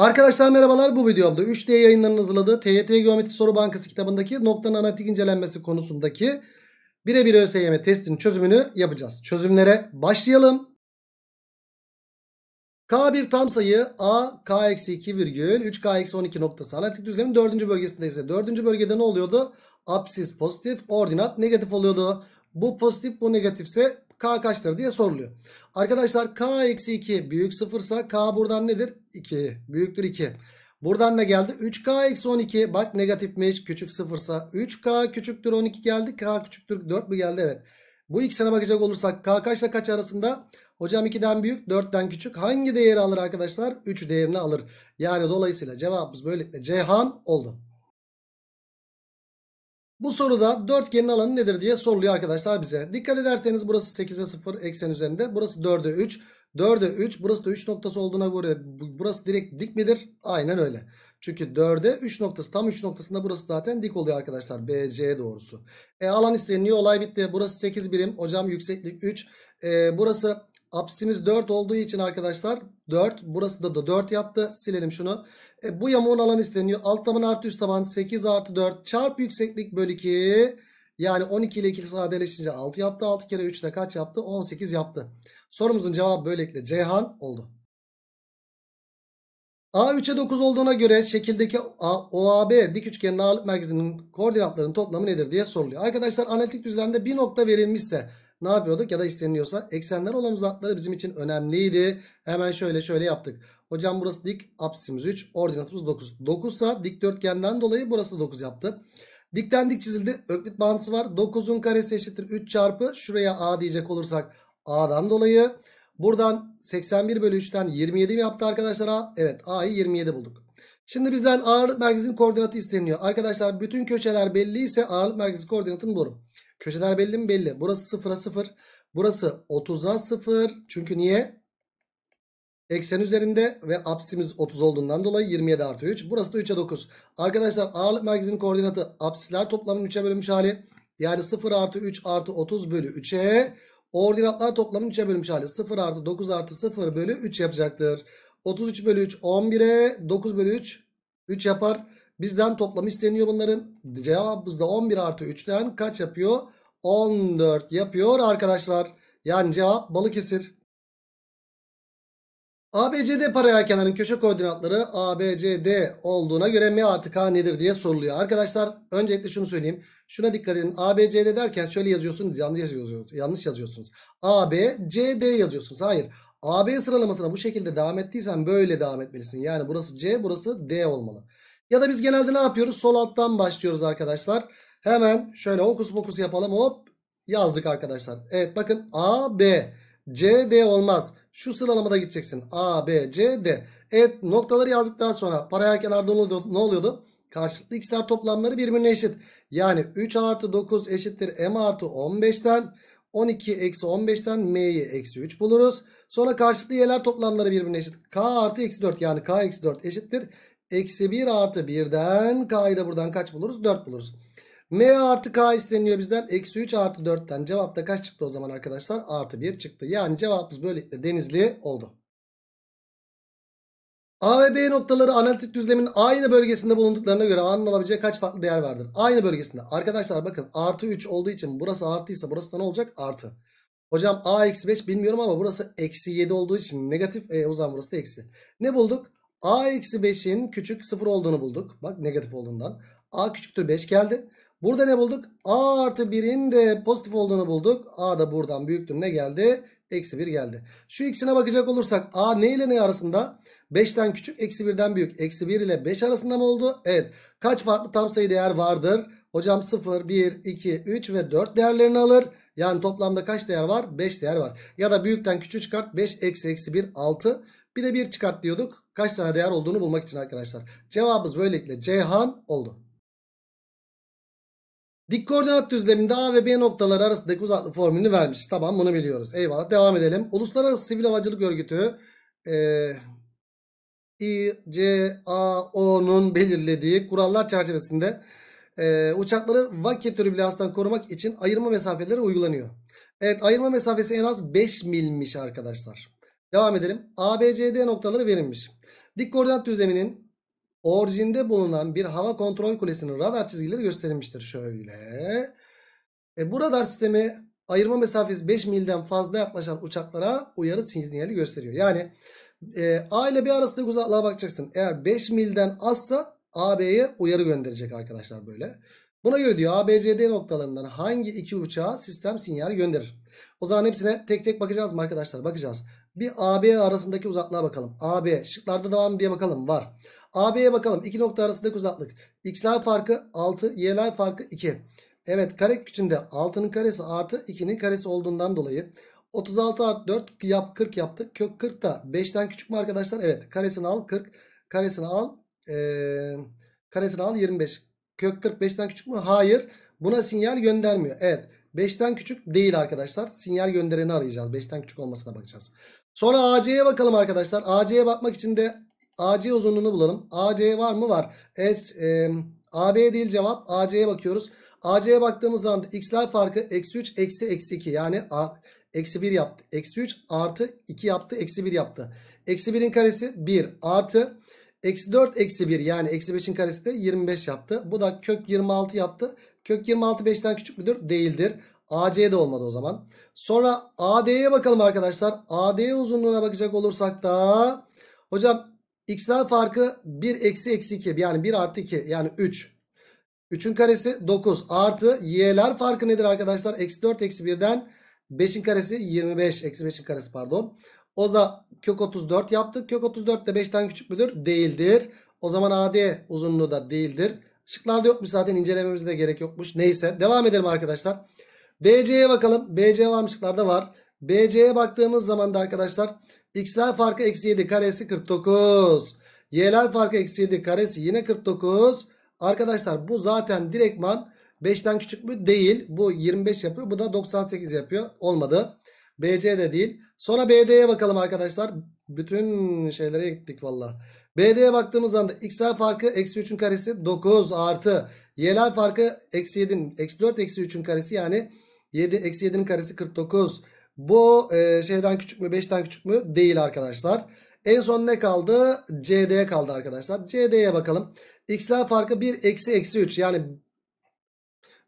Arkadaşlar merhabalar bu videomda 3D yayınlarının hazırladığı TYT Geometri Soru Bankası kitabındaki noktanın analitik incelenmesi konusundaki birebir ÖSYM testinin çözümünü yapacağız. Çözümlere başlayalım. K bir tam sayı A K-2 virgül 3K-12 noktası analitik düzlemin 4. bölgesinde ise 4. bölgede ne oluyordu? Apsis pozitif ordinat negatif oluyordu. Bu pozitif bu negatifse K kaçtır diye soruluyor. Arkadaşlar K eksi 2 büyük sıfırsa K buradan nedir? 2 büyüktür 2. Buradan ne geldi? 3K eksi 12 bak negatifmiş küçük sıfırsa 3K küçüktür 12 geldi. K küçüktür 4 mü geldi? Evet. Bu ikisine bakacak olursak K kaçla kaç arasında? Hocam 2'den büyük 4'ten küçük. Hangi değeri alır arkadaşlar? 3 değerini alır. Yani dolayısıyla cevabımız böylelikle Ceyhan oldu. Bu soruda dörtgenin alanı nedir diye soruluyor arkadaşlar bize. Dikkat ederseniz burası 8'e 0 eksen üzerinde. Burası 4'e 3. 4'e 3. Burası da 3 noktası olduğuna göre burası direkt dik midir? Aynen öyle. Çünkü 4'e 3 noktası tam 3 noktasında burası zaten dik oluyor arkadaşlar. Bc doğrusu. E alan isteniyor olay bitti. Burası 8 birim. Hocam yükseklik 3. E, burası Apsimiz 4 olduğu için arkadaşlar 4. Burası da, da 4 yaptı. Silelim şunu. E, bu yamuğun alanı isteniyor. Alt taban artı üst taban 8 artı 4 çarp yükseklik bölü 2. Yani 12 ile 2 sadeleşince 6 yaptı. 6 kere 3 ile kaç yaptı? 18 yaptı. Sorumuzun cevabı böylelikle Ceyhan oldu. A3'e 9 olduğuna göre şekildeki OAB dik üçgenin ağırlık merkezinin koordinatlarının toplamı nedir diye soruluyor. Arkadaşlar analitik düzlemde bir nokta verilmişse ne yapıyorduk? Ya da isteniyorsa eksenler olan uzantıları bizim için önemliydi. Hemen şöyle şöyle yaptık. Hocam burası dik apsisimiz 3 ordinatımız 9. 9 ise dikdörtgenden dolayı burası 9 yaptı. Dikten dik çizildi. Öklit bağıntısı var. 9'un karesi eşittir 3 çarpı. Şuraya A diyecek olursak A'dan dolayı. Buradan 81 bölü 3'ten 27 mi yaptı arkadaşlar A? Evet A'yı 27 bulduk. Şimdi bizden ağırlık merkezin koordinatı isteniyor. Arkadaşlar bütün köşeler belli ise ağırlık merkezi koordinatını bulurum. Köşeler belli mi? Belli. Burası 0'a 0. Burası 30'a 0. Çünkü niye? Eksen üzerinde ve apsimiz 30 olduğundan dolayı 27 artı 3. Burası da 3'e 9. Arkadaşlar ağırlık merkezinin koordinatı apsiler toplamının 3'e bölünmüş hali. Yani 0 artı 3 artı 30 bölü 3'e. Ordinatlar toplamının 3'e bölünmüş hali. 0 artı 9 artı 0 bölü 3 yapacaktır. 33 bölü 3 11'e 9 bölü 3 3 yapar. Bizden toplam isteniyor bunların. Cevabımız da 11 artı 3'ten kaç yapıyor? 14 yapıyor arkadaşlar. Yani cevap Balıkesir. ABCD paralel kenarın köşe koordinatları ABCD olduğuna göre M artı K nedir diye soruluyor. Arkadaşlar öncelikle şunu söyleyeyim. Şuna dikkat edin. ABCD derken şöyle yazıyorsunuz. Yanlış yazıyorsunuz. Yanlış yazıyorsunuz. ABCD yazıyorsunuz. Hayır. AB sıralamasına bu şekilde devam ettiysen böyle devam etmelisin. Yani burası C, burası D olmalı. Ya da biz genelde ne yapıyoruz? Sol alttan başlıyoruz arkadaşlar. Hemen şöyle okus pokus yapalım hop yazdık arkadaşlar. Evet bakın A, B, C, D olmaz. Şu sıralamada gideceksin. A, B, C, D. Evet noktaları yazdıktan sonra paralel kenarda ne oluyordu? Karşılıklı x'ler toplamları birbirine eşit. Yani 3 artı 9 eşittir m artı 15'ten 12 eksi 15'ten m'yi eksi 3 buluruz. Sonra karşılıklı y'ler toplamları birbirine eşit. k artı eksi 4 yani k eksi 4 eşittir. Eksi 1 artı 1'den k'yı da buradan kaç buluruz? 4 buluruz. M artı K isteniyor bizden. Eksi 3 artı 4'ten cevapta kaç çıktı o zaman arkadaşlar? Artı 1 çıktı. Yani cevabımız böylelikle denizli oldu. A ve B noktaları analitik düzlemin aynı bölgesinde bulunduklarına göre A'nın alabileceği kaç farklı değer vardır? Aynı bölgesinde. Arkadaşlar bakın artı 3 olduğu için burası artıysa burası da ne olacak? Artı. Hocam A eksi 5 bilmiyorum ama burası eksi 7 olduğu için negatif. E, o zaman burası da eksi. Ne bulduk? A eksi 5'in küçük 0 olduğunu bulduk. Bak negatif olduğundan. A küçüktür 5 geldi. Burada ne bulduk? A artı 1'in de pozitif olduğunu bulduk. A da buradan büyüktür. Ne geldi? Eksi 1 geldi. Şu ikisine bakacak olursak A ne ile ne arasında? 5'ten küçük eksi 1'den büyük. Eksi 1 ile 5 arasında mı oldu? Evet. Kaç farklı tam sayı değer vardır? Hocam 0, 1, 2, 3 ve 4 değerlerini alır. Yani toplamda kaç değer var? 5 değer var. Ya da büyükten küçüğü çıkart. 5 eksi eksi 1 6. Bir de 1 çıkart diyorduk. Kaç tane değer olduğunu bulmak için arkadaşlar. Cevabımız böylelikle Ceyhan oldu. Dik koordinat düzleminde A ve B noktaları arasındaki uzaklık formülünü vermiş. Tamam bunu biliyoruz. Eyvallah devam edelim. Uluslararası Sivil Havacılık Örgütü e, ICAO'nun belirlediği kurallar çerçevesinde e, uçakları vakit türbülanstan korumak için ayırma mesafeleri uygulanıyor. Evet ayırma mesafesi en az 5 milmiş arkadaşlar. Devam edelim. ABCD noktaları verilmiş. Dik koordinat düzleminin orijinde bulunan bir hava kontrol kulesinin radar çizgileri gösterilmiştir. Şöyle. E, bu radar sistemi ayırma mesafesi 5 milden fazla yaklaşan uçaklara uyarı sinyali gösteriyor. Yani e, A ile B arasındaki uzaklığa bakacaksın. Eğer 5 milden azsa AB'ye uyarı gönderecek arkadaşlar böyle. Buna göre diyor ABCD noktalarından hangi iki uçağa sistem sinyali gönderir? O zaman hepsine tek tek bakacağız mı arkadaşlar? Bakacağız. Bir AB arasındaki uzaklığa bakalım. AB şıklarda da var mı diye bakalım. Var. AB'ye bakalım. İki nokta arasındaki uzaklık. X'ler farkı 6, Y'ler farkı 2. Evet kare küçüğünde 6'nın karesi artı 2'nin karesi olduğundan dolayı 36 artı 4 yap 40 yaptı. Kök 40 da 5'ten küçük mü arkadaşlar? Evet. Karesini al 40. Karesini al. Ee, karesini al 25. Kök 40 5'ten küçük mü? Hayır. Buna sinyal göndermiyor. Evet. 5'ten küçük değil arkadaşlar. Sinyal göndereni arayacağız. 5'ten küçük olmasına bakacağız. Sonra AC'ye bakalım arkadaşlar. AC'ye bakmak için de AC uzunluğunu bulalım. AC var mı? Var. Evet. E, AB değil cevap. AC'ye bakıyoruz. AC'ye baktığımız zaman x'ler farkı eksi 3 eksi eksi 2 yani eksi 1 yaptı. Eksi 3 artı 2 yaptı. Eksi 1 yaptı. Eksi 1'in karesi 1 artı eksi 4 eksi 1 yani eksi 5'in karesi de 25 yaptı. Bu da kök 26 yaptı. Kök 26 5'ten küçük müdür? Değildir. AC de olmadı o zaman. Sonra AD'ye bakalım arkadaşlar. AD uzunluğuna bakacak olursak da hocam x'ler farkı 1 eksi eksi 2 yani 1 artı 2 yani 3. 3'ün karesi 9 artı y'ler farkı nedir arkadaşlar? Eksi 4 eksi 1'den 5'in karesi 25 eksi 5'in karesi pardon. O da kök 34 yaptık. Kök 34 de 5'ten küçük müdür? Değildir. O zaman AD uzunluğu da değildir. Şıklarda yokmuş zaten incelememize de gerek yokmuş. Neyse devam edelim arkadaşlar. BC'ye bakalım. BC varmışlıklarda var. BC'ye baktığımız zaman da arkadaşlar x'ler farkı eksi 7 karesi 49. Y'ler farkı eksi 7 karesi yine 49. Arkadaşlar bu zaten direktman 5'ten küçük mü? Değil. Bu 25 yapıyor. Bu da 98 yapıyor. Olmadı. BC de değil. Sonra BD'ye bakalım arkadaşlar. Bütün şeylere gittik valla. BD'ye baktığımız anda x'ler farkı eksi 3'ün karesi 9 artı y'ler farkı eksi 7'nin eksi 4 eksi 3'ün karesi yani 7 eksi 7'nin karesi 49. Bu e, şeyden küçük mü 5'ten küçük mü? Değil arkadaşlar. En son ne kaldı? CD'ye kaldı arkadaşlar. CD'ye bakalım. X'ler farkı 1 eksi eksi 3. Yani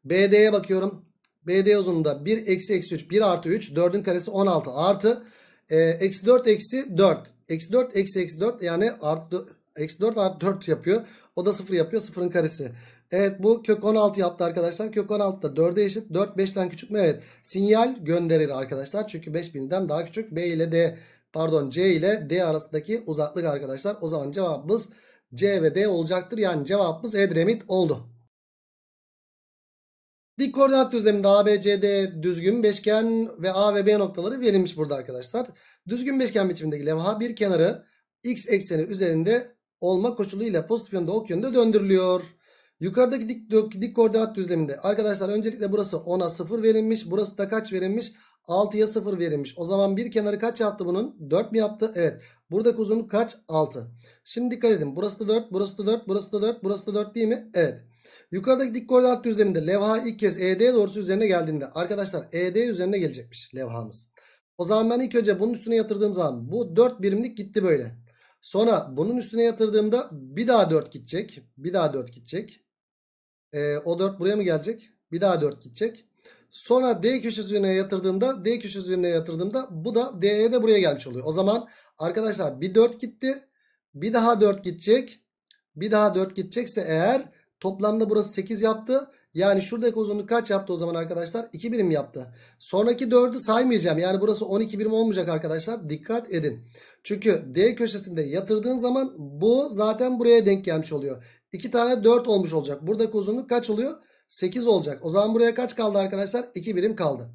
BD'ye bakıyorum. BD uzunluğunda 1 eksi eksi 3 1 artı 3 4'ün karesi 16 artı e, eksi 4 eksi 4 eksi 4 eksi eksi 4 yani artı eksi 4 artı 4 yapıyor. O da 0 yapıyor. 0'ın karesi. Evet bu kök 16 yaptı arkadaşlar. Kök 16 da 4'e eşit. 4 5'ten küçük mü? Evet. Sinyal gönderir arkadaşlar. Çünkü 5000'den daha küçük. B ile D pardon C ile D arasındaki uzaklık arkadaşlar. O zaman cevabımız C ve D olacaktır. Yani cevabımız Edremit oldu. Dik koordinat düzleminde ABCD düzgün beşgen ve A ve B noktaları verilmiş burada arkadaşlar. Düzgün beşgen biçimindeki levha bir kenarı x ekseni üzerinde olma koşuluyla pozitif yönde ok yönde döndürülüyor. Yukarıdaki dik, dik, dik koordinat düzleminde arkadaşlar öncelikle burası 10'a 0 verilmiş. Burası da kaç verilmiş? 6'ya 0 verilmiş. O zaman bir kenarı kaç yaptı bunun? 4 mi yaptı? Evet. Buradaki uzunluk kaç? 6. Şimdi dikkat edin. Burası da 4, burası da 4, burası da 4, burası da 4 değil mi? Evet. Yukarıdaki dik koordinat düzleminde levha ilk kez ED doğrusu üzerine geldiğinde arkadaşlar ED üzerine gelecekmiş levhamız. O zaman ben ilk önce bunun üstüne yatırdığım zaman bu 4 birimlik gitti böyle. Sonra bunun üstüne yatırdığımda bir daha 4 gidecek. Bir daha 4 gidecek. E, o 4 buraya mı gelecek? Bir daha 4 gidecek. Sonra D köşesine yatırdığımda D köşesine yatırdığımda bu da D'ye de buraya gelmiş oluyor. O zaman arkadaşlar bir 4 gitti. Bir daha 4 gidecek. Bir daha 4 gidecekse eğer toplamda burası 8 yaptı. Yani şuradaki uzunluk kaç yaptı o zaman arkadaşlar? 2 birim yaptı. Sonraki 4'ü saymayacağım. Yani burası 12 birim olmayacak arkadaşlar. Dikkat edin. Çünkü D köşesinde yatırdığın zaman bu zaten buraya denk gelmiş oluyor. 2 tane 4 olmuş olacak. Buradaki uzunluk kaç oluyor? 8 olacak. O zaman buraya kaç kaldı arkadaşlar? 2 birim kaldı.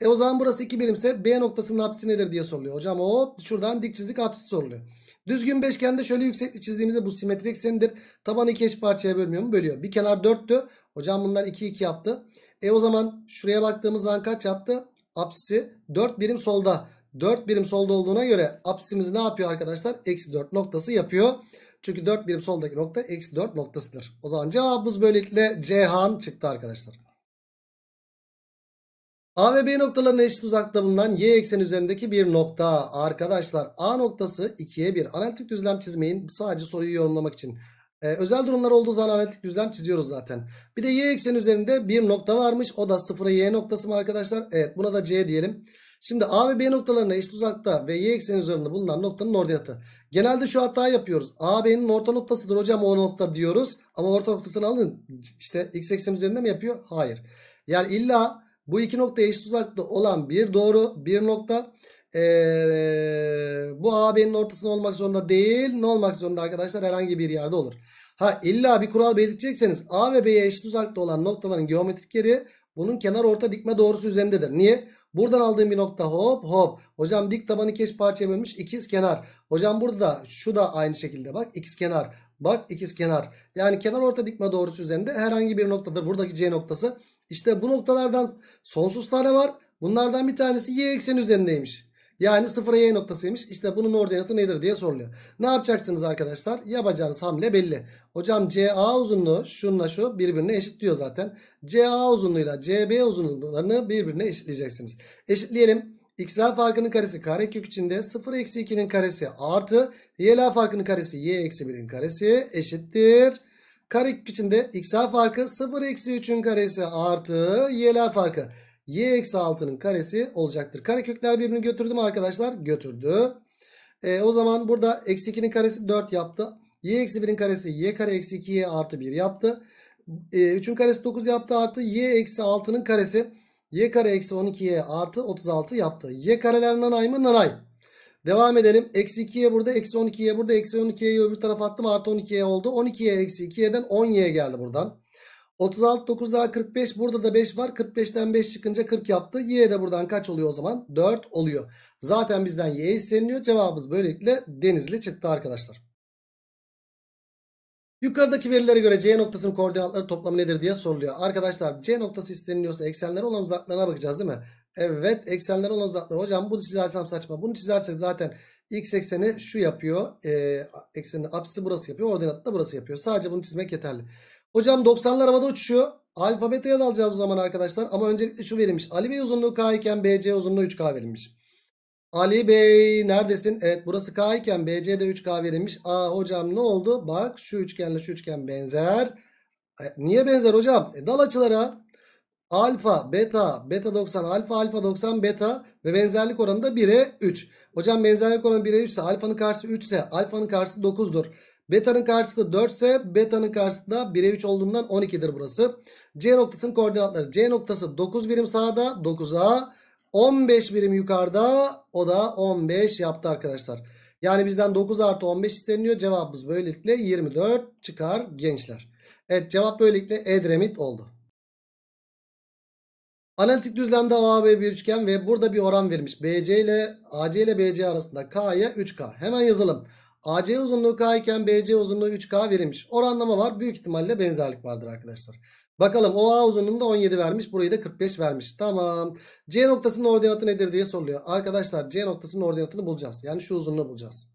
E o zaman burası 2 birimse B noktasının apsisi nedir diye soruluyor. Hocam O, şuradan dik çizik apsisi soruluyor. Düzgün beşgende şöyle yüksek çizdiğimizde bu simetrik sendir. Taban iki eş parçaya bölmüyor mu? Bölüyor. Bir kenar 4'tü. Hocam bunlar 2 2 yaptı. E o zaman şuraya baktığımız zaman kaç yaptı? Apsisi 4 birim solda. 4 birim solda olduğuna göre apsisimiz ne yapıyor arkadaşlar? Eksi 4 noktası yapıyor. Çünkü 4 birim soldaki nokta eksi 4 noktasıdır. O zaman cevabımız böylelikle Cihan çıktı arkadaşlar. A ve B noktalarına eşit uzakta bulunan y ekseni üzerindeki bir nokta. Arkadaşlar A noktası 2'ye 1. Analitik düzlem çizmeyin. Sadece soruyu yorumlamak için. Ee, özel durumlar olduğu zaman analitik düzlem çiziyoruz zaten. Bir de y ekseni üzerinde bir nokta varmış. O da sıfıra y noktası mı arkadaşlar? Evet buna da c diyelim. Şimdi A ve B noktalarına eşit uzakta ve y ekseni üzerinde bulunan noktanın ordinatı. Genelde şu hata yapıyoruz. A B'nin orta noktasıdır hocam o nokta diyoruz. Ama orta noktasını alın işte x ekseni üzerinde mi yapıyor? Hayır. Yani illa bu iki nokta eşit uzakta olan bir doğru bir nokta ee, bu AB'nin ortasında olmak zorunda değil. Ne olmak zorunda arkadaşlar? Herhangi bir yerde olur. Ha illa bir kural belirtecekseniz A ve B'ye eşit uzakta olan noktaların geometrik yeri bunun kenar orta dikme doğrusu üzerindedir. Niye? Buradan aldığım bir nokta hop hop. Hocam dik tabanı iki eş parçaya bölmüş ikiz kenar. Hocam burada da şu da aynı şekilde bak ikiz kenar. Bak ikiz kenar. Yani kenar orta dikme doğrusu üzerinde herhangi bir noktadır. Buradaki C noktası. İşte bu noktalardan sonsuz tane var. Bunlardan bir tanesi y ekseni üzerindeymiş. Yani sıfıra y noktasıymış. İşte bunun ordinatı nedir diye soruluyor. Ne yapacaksınız arkadaşlar? Yapacağınız hamle belli. Hocam CA uzunluğu şunla şu birbirine eşit diyor zaten. CA uzunluğuyla CB uzunluklarını birbirine eşitleyeceksiniz. Eşitleyelim. XA farkının karesi karekök içinde 0 eksi 2'nin karesi artı YLA farkının karesi Y eksi 1'in karesi eşittir. Karekök içinde XA farkı 0 eksi 3'ün karesi artı YLA farkı y eksi 6'nın karesi olacaktır. Karekökler birbirini götürdü mü arkadaşlar? Götürdü. E, o zaman burada eksi 2'nin karesi 4 yaptı. y eksi 1'in karesi y kare eksi 2y artı 1 yaptı. E, 3'ün karesi 9 yaptı artı y eksi 6'nın karesi y kare eksi 12y artı 36 yaptı. y kareler nanay mı? Nanay. Devam edelim. Eksi 2y burada eksi 12y burada eksi 12y'yi öbür tarafa attım artı 12y oldu. 12y eksi 2y'den 10y geldi buradan. 36 9 daha 45 burada da 5 var. 45'ten 5 çıkınca 40 yaptı. Y de buradan kaç oluyor o zaman? 4 oluyor. Zaten bizden Y isteniliyor. Cevabımız böylelikle denizli çıktı arkadaşlar. Yukarıdaki verilere göre C noktasının koordinatları toplamı nedir diye soruluyor. Arkadaşlar C noktası isteniliyorsa eksenler olan uzaklarına bakacağız değil mi? Evet eksenler olan uzaklığı. Hocam bunu çizersem saçma. Bunu çizersek zaten x ekseni şu yapıyor. E, eksenin apsisi burası yapıyor. Ordinatı da burası yapıyor. Sadece bunu çizmek yeterli. Hocam 90'lar havada uçuşuyor. Alfa dalacağız o zaman arkadaşlar. Ama öncelikle şu verilmiş. Ali Bey uzunluğu K iken BC uzunluğu 3K verilmiş. Ali Bey neredesin? Evet burası K iken BC de 3K verilmiş. Aa hocam ne oldu? Bak şu üçgenle şu üçgen benzer. E, niye benzer hocam? E, dal açıları, alfa, beta, beta 90, alfa, alfa 90, beta ve benzerlik oranı da 1'e 3. Hocam benzerlik oranı 1'e 3 ise alfanın karşısı 3 ise alfanın karşısı 9'dur. Beta'nın karşısı 4 ise beta'nın karşısı da 1'e 3 olduğundan 12'dir burası. C noktasının koordinatları. C noktası 9 birim sağda 9a, 15 birim yukarıda o da 15 yaptı arkadaşlar. Yani bizden 9 artı 15 isteniyor. Cevabımız böylelikle 24 çıkar gençler. Evet cevap böylelikle Edremit oldu. Analitik düzlemde AB bir üçgen ve burada bir oran vermiş. BC ile AC ile BC arasında K'ya 3K. Hemen yazalım. AC uzunluğu K iken BC uzunluğu 3K verilmiş. Oranlama var. Büyük ihtimalle benzerlik vardır arkadaşlar. Bakalım OA uzunluğunda 17 vermiş. Burayı da 45 vermiş. Tamam. C noktasının ordinatı nedir diye soruluyor. Arkadaşlar C noktasının ordinatını bulacağız. Yani şu uzunluğu bulacağız.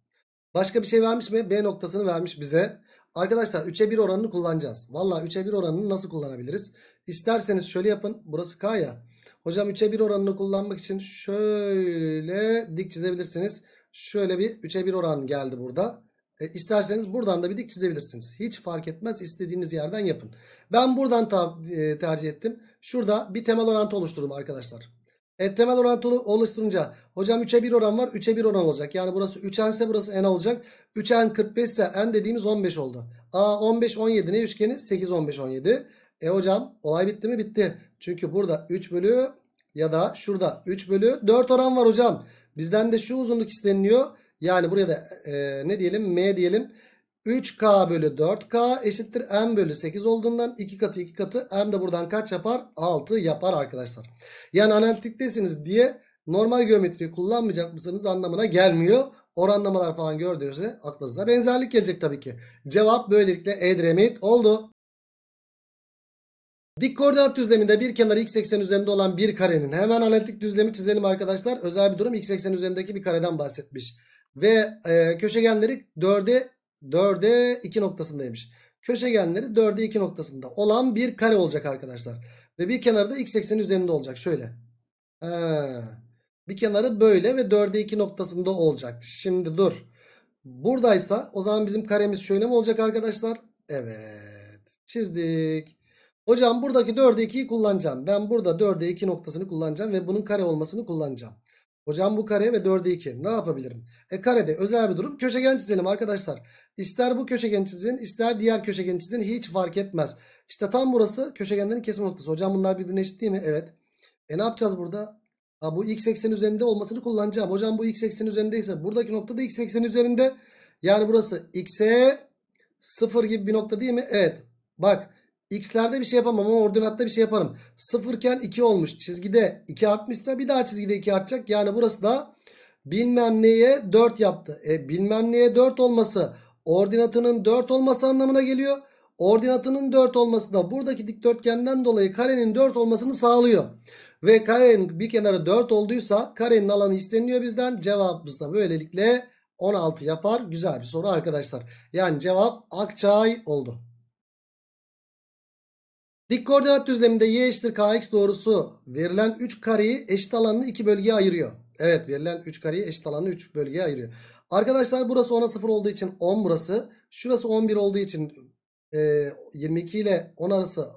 Başka bir şey vermiş mi? B noktasını vermiş bize. Arkadaşlar 3'e 1 oranını kullanacağız. Valla 3'e 1 oranını nasıl kullanabiliriz? İsterseniz şöyle yapın. Burası K ya. Hocam 3'e 1 oranını kullanmak için şöyle dik çizebilirsiniz. Şöyle bir 3'e 1 oran geldi burada. E, isterseniz buradan da bir dik çizebilirsiniz. Hiç fark etmez. istediğiniz yerden yapın. Ben buradan e, tercih ettim. Şurada bir temel orantı oluşturdum arkadaşlar. E, temel orantı oluşturunca hocam 3'e 1 oran var. 3'e 1 oran olacak. Yani burası 3n ise burası n olacak. 3n 45 ise n dediğimiz 15 oldu. A 15 17 ne üçgeni? 8 15 17. E hocam olay bitti mi? Bitti. Çünkü burada 3 bölü ya da şurada 3 bölü 4 oran var hocam. Bizden de şu uzunluk isteniliyor. Yani buraya da e, ne diyelim? M diyelim. 3K bölü 4K eşittir M bölü 8 olduğundan 2 katı 2 katı M de buradan kaç yapar? 6 yapar arkadaşlar. Yani analitiktesiniz diye normal geometriyi kullanmayacak mısınız anlamına gelmiyor. Oranlamalar falan gördüğünüzde aklınıza benzerlik gelecek tabii ki. Cevap böylelikle Edremit oldu. Dik koordinat düzleminde bir kenarı x eksen üzerinde olan bir karenin hemen analitik düzlemi çizelim arkadaşlar. Özel bir durum x eksen üzerindeki bir kareden bahsetmiş. Ve e, köşegenleri 4'e 4'e 2 noktasındaymış. Köşegenleri 4'e 2 noktasında olan bir kare olacak arkadaşlar. Ve bir kenarı da x ekseni üzerinde olacak. Şöyle. Ha. Bir kenarı böyle ve 4'e 2 noktasında olacak. Şimdi dur. Buradaysa o zaman bizim karemiz şöyle mi olacak arkadaşlar? Evet. Çizdik. Hocam buradaki 4'e 2'yi kullanacağım. Ben burada 4'e 2 noktasını kullanacağım ve bunun kare olmasını kullanacağım. Hocam bu kare ve 4'e 2 ne yapabilirim? E karede özel bir durum köşegen çizelim arkadaşlar. İster bu köşegen çizin ister diğer köşegen çizin hiç fark etmez. İşte tam burası köşegenlerin kesim noktası. Hocam bunlar birbirine eşit değil mi? Evet. E ne yapacağız burada? Ha, bu x eksen üzerinde olmasını kullanacağım. Hocam bu x eksen üzerindeyse buradaki nokta da x eksen üzerinde. Yani burası x'e 0 gibi bir nokta değil mi? Evet. Bak X'lerde bir şey yapamam ama ordinatta bir şey yaparım. Sıfırken iken 2 olmuş. Çizgide 2 artmışsa bir daha çizgide 2 artacak. Yani burası da bilmem neye 4 yaptı. E bilmem neye 4 olması ordinatının 4 olması anlamına geliyor. Ordinatının 4 olması da buradaki dikdörtgenden dolayı karenin 4 olmasını sağlıyor. Ve karenin bir kenarı 4 olduysa karenin alanı isteniliyor bizden. Cevabımız da böylelikle 16 yapar. Güzel bir soru arkadaşlar. Yani cevap Akçay oldu. Dik koordinat düzleminde y eşittir kx doğrusu verilen 3 kareyi eşit alanını 2 bölgeye ayırıyor. Evet verilen 3 kareyi eşit alanını 3 bölgeye ayırıyor. Arkadaşlar burası 10'a 0 olduğu için 10 burası. Şurası 11 olduğu için e, 22 ile 10 arası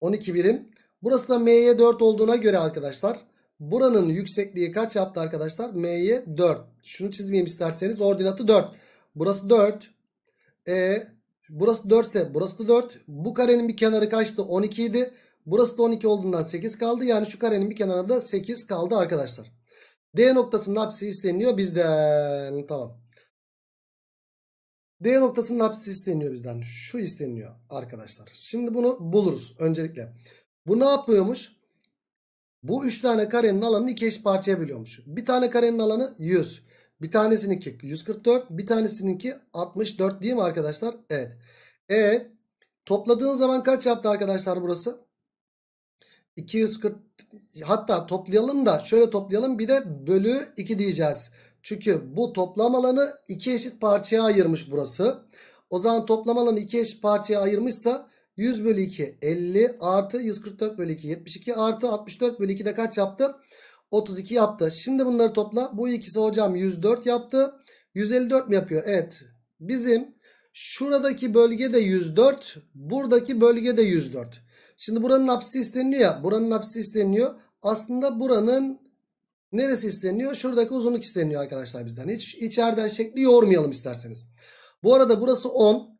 12 birim. Burası da m'ye 4 olduğuna göre arkadaşlar buranın yüksekliği kaç yaptı arkadaşlar? M'ye 4. Şunu çizmeyeyim isterseniz ordinatı 4. Burası 4. E Burası 4 ise burası da 4. Bu karenin bir kenarı kaçtı? 12 idi. Burası da 12 olduğundan 8 kaldı. Yani şu karenin bir kenarında da 8 kaldı arkadaşlar. D noktasının apsisi isteniyor bizden. Tamam. D noktasının apsisi isteniyor bizden. Şu isteniyor arkadaşlar. Şimdi bunu buluruz öncelikle. Bu ne yapıyormuş? Bu 3 tane karenin alanını 2 eş parçaya bölüyormuş. Bir tane karenin alanı 100. Bir tanesininki 144. Bir tanesininki 64 değil mi arkadaşlar? Evet. E topladığın zaman kaç yaptı arkadaşlar burası? 240 hatta toplayalım da şöyle toplayalım bir de bölü 2 diyeceğiz. Çünkü bu toplam alanı 2 eşit parçaya ayırmış burası. O zaman toplam alanı 2 eşit parçaya ayırmışsa 100 bölü 2 50 artı 144 bölü 2 72 artı 64 bölü 2 de kaç yaptı? 32 yaptı. Şimdi bunları topla. Bu ikisi hocam 104 yaptı. 154 mi yapıyor? Evet. Bizim şuradaki bölge de 104. Buradaki bölge de 104. Şimdi buranın apsisi isteniyor ya. Buranın apsisi isteniyor. Aslında buranın neresi isteniyor? Şuradaki uzunluk isteniyor arkadaşlar bizden. Hiç içeriden şekli yormayalım isterseniz. Bu arada burası 10.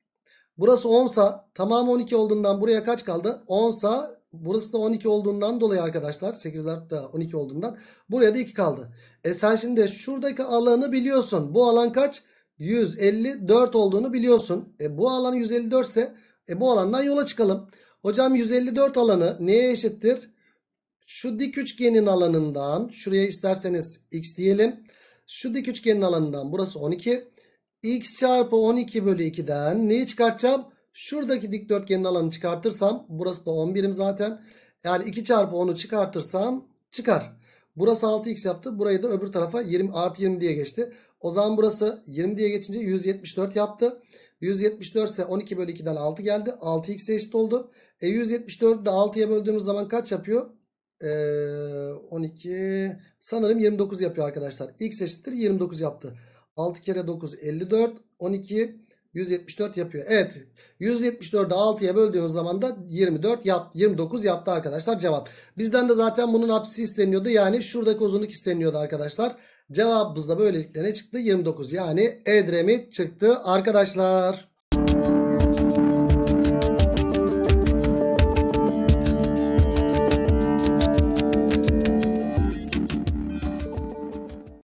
Burası 10 sa tamamı 12 olduğundan buraya kaç kaldı? 10 sa burası da 12 olduğundan dolayı arkadaşlar 8 artı da 12 olduğundan buraya da 2 kaldı. E sen şimdi şuradaki alanı biliyorsun. Bu alan kaç? 154 olduğunu biliyorsun. E bu alan 154 ise e bu alandan yola çıkalım. Hocam 154 alanı neye eşittir? Şu dik üçgenin alanından şuraya isterseniz x diyelim. Şu dik üçgenin alanından burası 12. x çarpı 12 bölü 2'den neyi çıkartacağım? Şuradaki dikdörtgenin alanı çıkartırsam burası da 11'im zaten. Yani 2 çarpı 10'u çıkartırsam çıkar. Burası 6x yaptı. Burayı da öbür tarafa 20 artı 20 diye geçti. O zaman burası 20 diye geçince 174 yaptı. 174 ise 12 bölü 2'den 6 geldi. 6 x eşit oldu. E 174'ü de 6'ya böldüğümüz zaman kaç yapıyor? Ee, 12 sanırım 29 yapıyor arkadaşlar. X eşittir 29 yaptı. 6 kere 9 54. 12 174 yapıyor. Evet. 174'ü 6'ya böldüğümüz zaman da 24 yaptı. 29 yaptı arkadaşlar cevap. Bizden de zaten bunun apsisi isteniyordu. Yani şuradaki uzunluk isteniyordu arkadaşlar. Cevabımız da böylelikle ne çıktı? 29. Yani Edremit çıktı arkadaşlar.